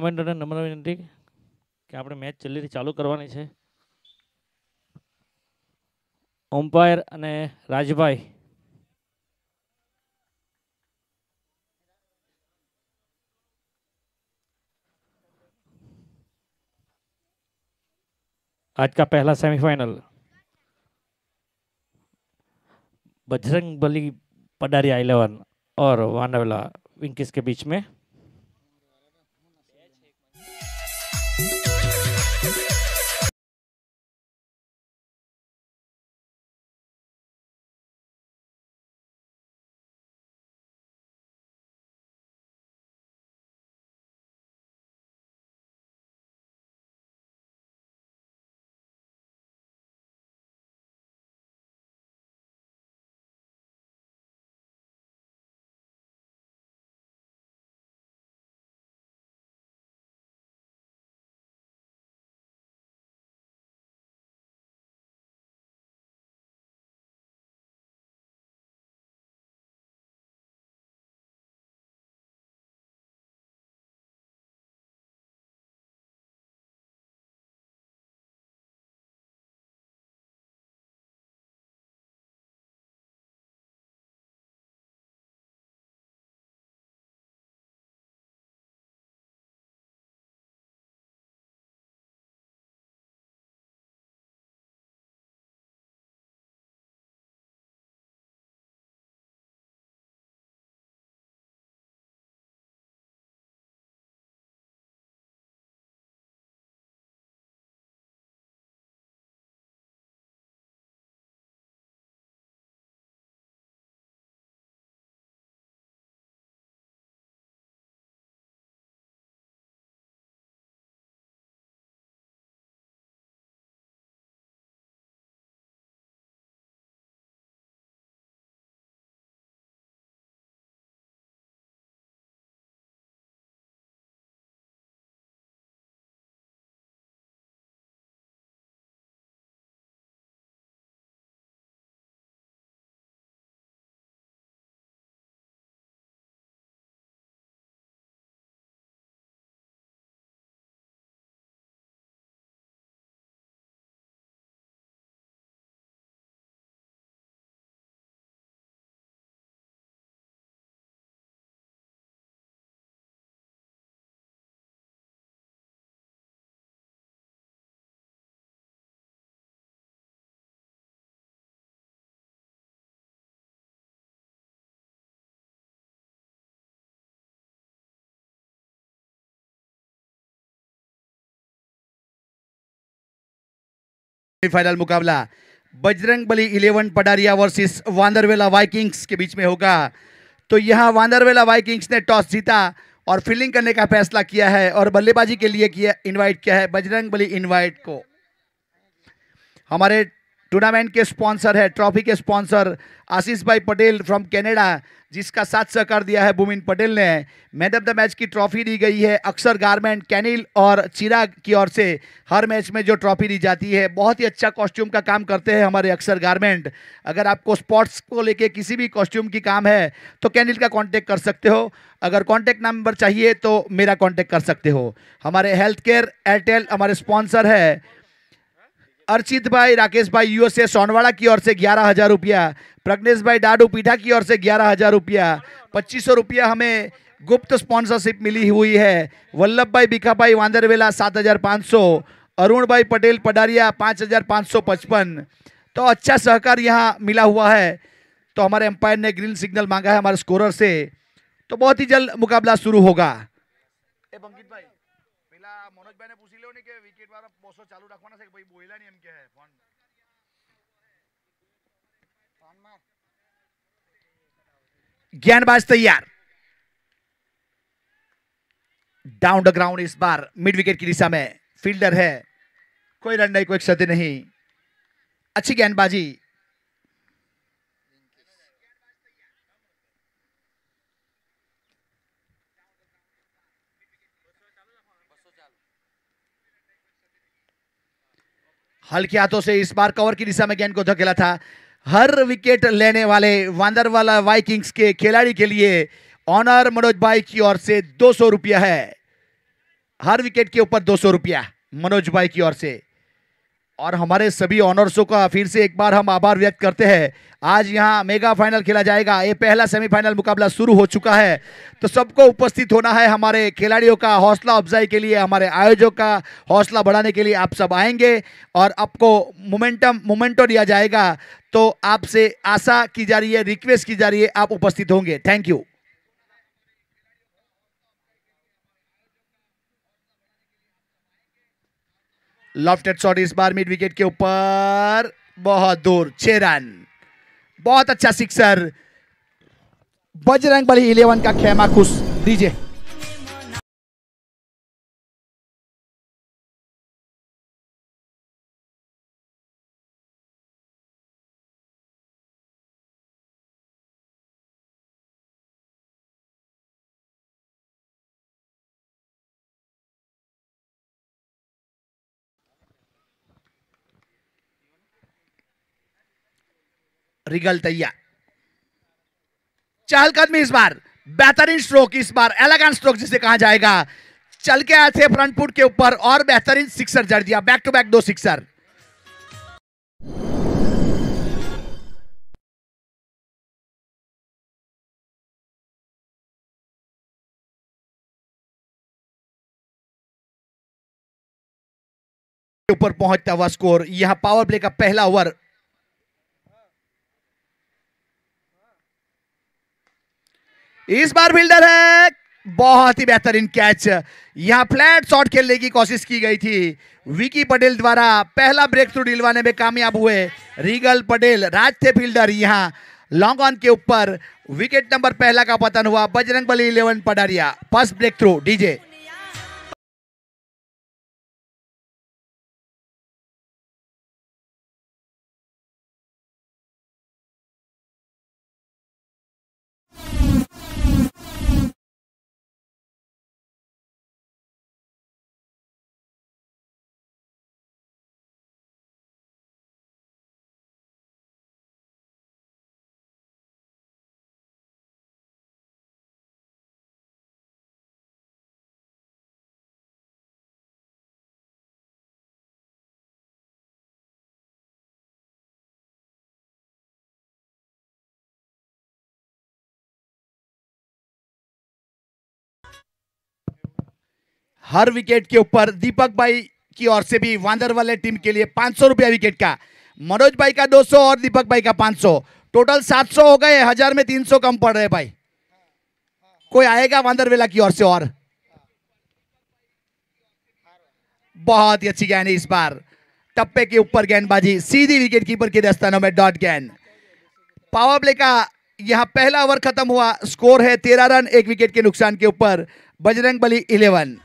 comment અને નમ્ર વિનંતી કે આપણે મેચ છેલ્લી રીતે ચાલુ કરવાની છે ઓમ્પાયર અને રાજભાઈ आज का पहला सेमीफाइनल बजरंग बली पडारी आइलेवन और वानवला विंकिस के बीच में सेमीफाइनल मुकाबला Bajrang Bali eleven Padaria versus Vandarvela Vikings के बीच में होगा तो यहाँ वांदरवेला वाइकिंग्स ने टॉस जीता और फील्डिंग करने का फैसला किया है और बल्लेबाजी के लिए किया इनवाइट किया है बजरंग बली इनवाइट को हमारे टूर्नामेंट के स्पॉन्सर है ट्रॉफी के स्पॉन्सर आशीष भाई पटेल फ्रॉम कैनेडा जिसका साथ सहकार दिया है भूमिन पटेल ने मैन ऑफ द मैच की ट्रॉफी दी गई है अक्सर गारमेंट कैनिल और चिराग की ओर से हर मैच में जो ट्रॉफी दी जाती है बहुत ही अच्छा कॉस्ट्यूम का काम करते हैं हमारे अक्सर गारमेंट अगर आपको स्पोर्ट्स को लेके किसी भी कॉस्ट्यूम की काम है तो कैनिल का कॉन्टेक्ट कर सकते हो अगर कॉन्टैक्ट नंबर चाहिए तो मेरा कॉन्टैक्ट कर सकते हो हमारे हेल्थ केयर एयरटेल हमारे स्पॉन्सर है अर्चित भाई राकेश भाई यूएसए सोनवाड़ा की ओर से ग्यारह हजार रुपया प्रज्ञेश भाई डाडू पीठा की ओर से ग्यारह हजार रुपया पच्चीस सौ रुपया हमें गुप्त स्पॉन्सरशिप मिली हुई है वल्लभ भाई बिखा भाई वांदरवेला सात हजार पाँच सौ अरुण भाई पटेल पडारिया पाँच हजार पाँच सौ पचपन तो अच्छा सहकार यहाँ मिला हुआ है तो हमारे एम्पायर ने ग्रीन सिग्नल मांगा है हमारे स्कोर से तो बहुत ही जल्द मुकाबला शुरू होगा ए भाई चालू રાખવાના છે કે ભાઈ બોયલા નહીં એમ કે ફોન तैयार डाउन द ग्राउंड इस बार मिड विकेट की दिशा में फील्डर है कोई रन नहीं कोई क्षति नहीं अच्छी गेंदबाजी हल्के हाथों से इस बार कवर की दिशा में गेंद को धकेला था हर विकेट लेने वाले वांदरवाला वाइकिंग्स के खिलाड़ी के लिए ऑनर मनोज भाई की ओर से दो सौ रुपया है हर विकेट के ऊपर दो सौ रुपया मनोज भाई की ओर से और हमारे सभी ऑनर्सों का फिर से एक बार हम आभार व्यक्त करते हैं आज यहाँ मेगा फाइनल खेला जाएगा ये पहला सेमीफाइनल मुकाबला शुरू हो चुका है तो सबको उपस्थित होना है हमारे खिलाड़ियों का हौसला अफजाई के लिए हमारे आयोजक का हौसला बढ़ाने के लिए आप सब आएंगे और आपको मोमेंटम मोमेंटो दिया जाएगा तो आपसे आशा की जा रही है रिक्वेस्ट की जा रही है आप उपस्थित होंगे थैंक यू लॉफ्टेड शॉट इस बार मिड विकेट के ऊपर बहुत दूर छह रन बहुत अच्छा सिक्सर बजरंग बली इलेवन का खेमा खुश दीजिए रिगल तैया कदम इस बार बेहतरीन स्ट्रोक इस बार एलेगेंट स्ट्रोक जिसे कहा जाएगा चल के आए थे फ्रंट फुट के ऊपर और बेहतरीन सिक्सर जड़ दिया बैक टू बैक दो सिक्सर ऊपर पहुंचता हुआ स्कोर यह पावर प्ले का पहला ओवर इस बार फील्डर है बहुत ही बेहतरीन कैच यहां फ्लैट शॉट खेलने की कोशिश की गई थी विकी पटेल द्वारा पहला ब्रेक थ्रू डिलवाने में कामयाब हुए रिगल पटेल राज थे फील्डर यहां लॉन्ग ऑन के ऊपर विकेट नंबर पहला का पतन हुआ Bajrang Bali eleven Padaria first break through DJ हर विकेट के ऊपर दीपक भाई की ओर से भी वांदर वाले टीम के लिए पांच सौ रुपया विकेट का मनोज भाई का 200 और दीपक भाई का 500 टोटल 700 हो गए हजार में 300 कम पड़ रहे भाई कोई आएगा वेला की ओर से और बहुत ही अच्छी गेंद है इस बार टप्पे के ऊपर गेंदबाजी सीधी विकेट कीपर के दस्तानों में डॉट गेंद पावर प्ले का यहां पहला ओवर खत्म हुआ स्कोर है तेरह रन एक विकेट के नुकसान के ऊपर Bajrang Bali eleven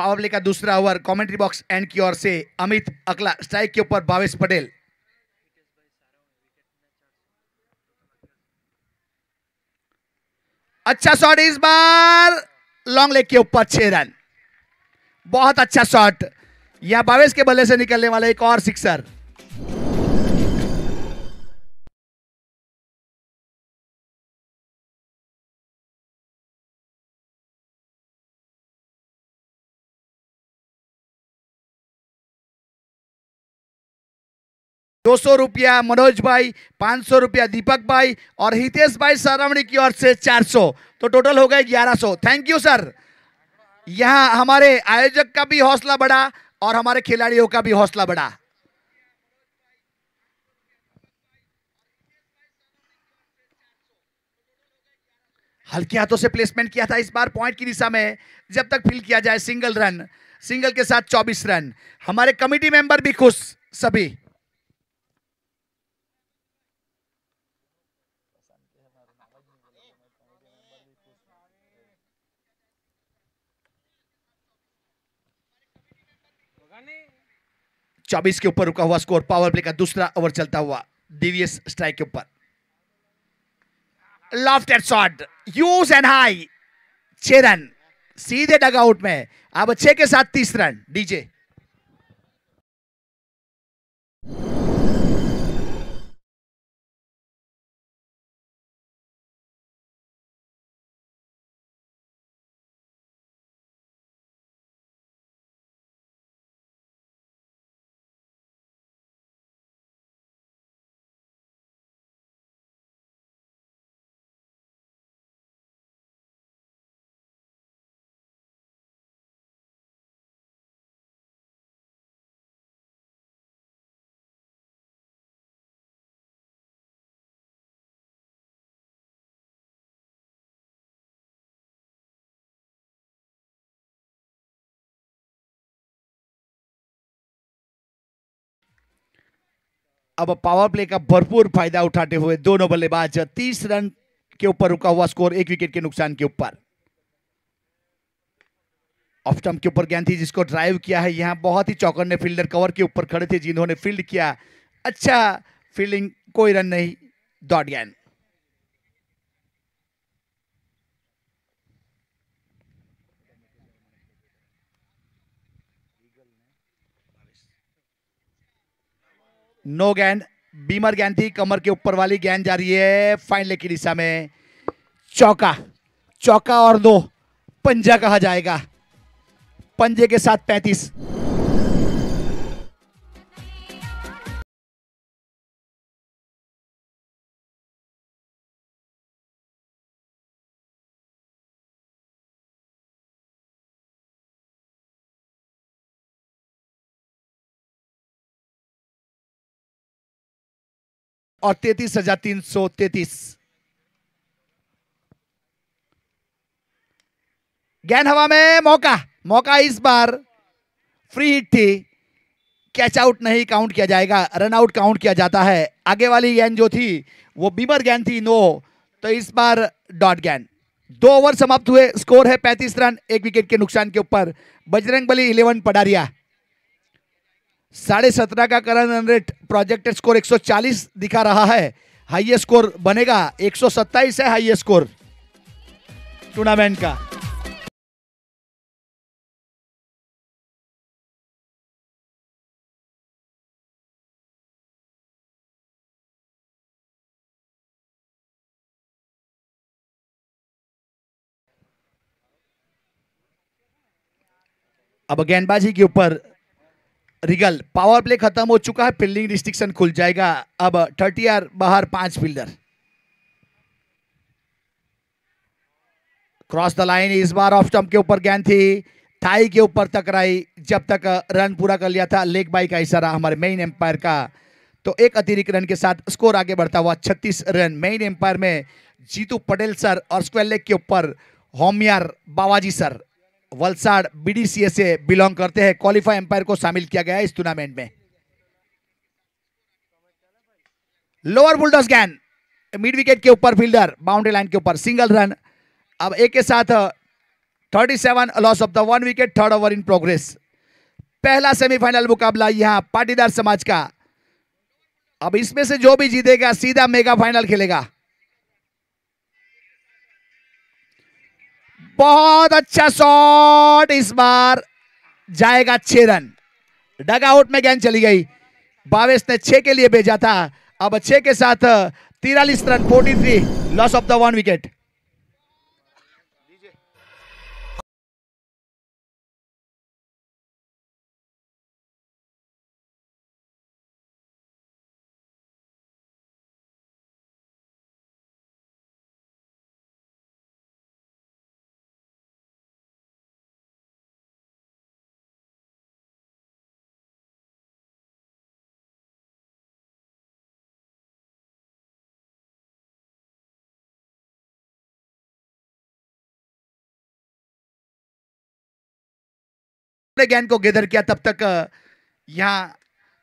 power play का दूसरा ओवर कमेंट्री बॉक्स एंड की ओर से अमित अकला स्ट्राइक के ऊपर भावेश पटेल अच्छा शॉट इस बार लॉन्ग लेग के ऊपर छह रन बहुत अच्छा शॉट यहां भावेश के बल्ले से निकलने वाला एक और सिक्सर दो सौ रुपया मनोज भाई पाँच सौ रुपया दीपक भाई और हितेश भाई सरवणी की ओर से चार सौ तो टोटल हो गए ग्यारह सौ थैंक यू सर यहाँ हमारे आयोजक का भी हौसला बढ़ा और हमारे खिलाड़ियों का भी हौसला बढ़ा हल्के हाथों से प्लेसमेंट किया था इस बार पॉइंट की दिशा में जब तक फील किया जाए सिंगल रन सिंगल के साथ 24 रन हमारे कमिटी मेंबर भी खुश सभी चौबीस के ऊपर रुका हुआ स्कोर पावर प्ले का दूसरा ओवर चलता हुआ डीवीएस स्ट्राइक के ऊपर lofted shot huge and high छह रन सीधे डगआउट में अब छह के साथ तीस रन डीजे अब पावर प्ले का भरपूर फायदा उठाते हुए दोनों बल्लेबाज तीस रन के ऊपर रुका हुआ स्कोर एक विकेट के नुकसान के ऊपर ऑफ स्टम्प के ऊपर गेंद थी जिसको ड्राइव किया है यहां बहुत ही ने फील्डर कवर के ऊपर खड़े थे जिन्होंने फील्ड किया अच्छा फील्डिंग कोई रन नहीं दौड़ गेंद नो गेंद बीमर गेंद थी कमर के ऊपर वाली गेंद जा रही है फाइनल की दिशा में चौका चौका और दो पंजा कहा जाएगा पंजे के साथ पैंतीस और तैतीस हजार तीन सौ तैतीस ज्ञान हवा में मौका मौका इस बार फ्री हिट थी कैच आउट नहीं काउंट किया जाएगा रन आउट काउंट किया जाता है आगे वाली गेंद जो थी वो बीमर गेंद थी नो तो इस बार डॉट गेंद दो ओवर समाप्त हुए स्कोर है पैंतीस रन एक विकेट के नुकसान के ऊपर बजरंग बली इलेवन पडारिया साढ़े सत्रह का current run rate projected score 140 दिखा रहा है हाई स्कोर बनेगा सत्ताईस है हाई स्कोर टूर्नामेंट का अब गेंदबाजी के ऊपर रिगल पावर प्ले खत्म हो चुका है फील्डिंग रिस्ट्रिक्शन खुल जाएगा अब थर्टी आर बाहर पांच फील्डर क्रॉस द लाइन इस बार ऑफ स्टम्प के ऊपर गेंद थी थाई के ऊपर टकराई जब तक रन पूरा कर लिया था लेग बाई का इशारा हमारे मेन एम्पायर का तो एक अतिरिक्त रन के साथ स्कोर आगे बढ़ता हुआ 36 रन मेन एम्पायर में जीतू पटेल सर और स्क्वेल लेग के ऊपर होमियार बाबाजी सर वलसाड़ बीडीसीए से बिलोंग करते हैं क्वालिफाई एम्पायर को शामिल किया गया इस टूर्नामेंट में lower bulldoze gain mid wicket के ऊपर फील्डर बाउंड्री लाइन के ऊपर सिंगल रन अब एक के साथ 37 loss of the one wicket third over in progress पहला सेमीफाइनल मुकाबला यहां पाटीदार समाज का अब इसमें से जो भी जीतेगा सीधा मेगा फाइनल खेलेगा बहुत अच्छा शॉट इस बार जाएगा छह रन डग आउट में गेंद चली गई बावेश ने छह के लिए भेजा था अब छह के साथ तिरालीस run forty three loss of the one wicket Gyan को गेदर किया तब तक यहाँ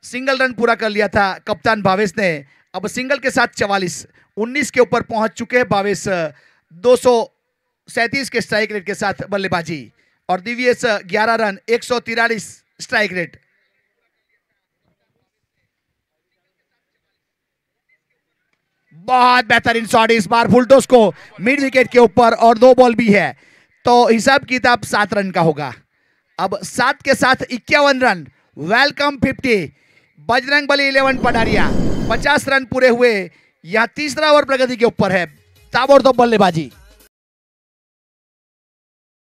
सिंगल रन पूरा कर लिया था कप्तान भावेश ने अब सिंगल के साथ चवालीस उन्नीस के ऊपर पहुंच चुके हैं भावेश दो के स्ट्राइक रेट के साथ बल्लेबाजी और दिव्यस ग्यारह रन एक स्ट्राइक रेट बहुत बेहतरीन शॉट इस बार फुलटोस को मिड विकेट के ऊपर और दो बॉल भी है तो हिसाब किताब सात रन का होगा अब सात के साथ इक्यावन run welcome fifty Bajrang Bali eleven Padaria पचास रन पूरे हुए यह तीसरा ओवर प्रगति के ऊपर है ताबड़तोब बल्लेबाजी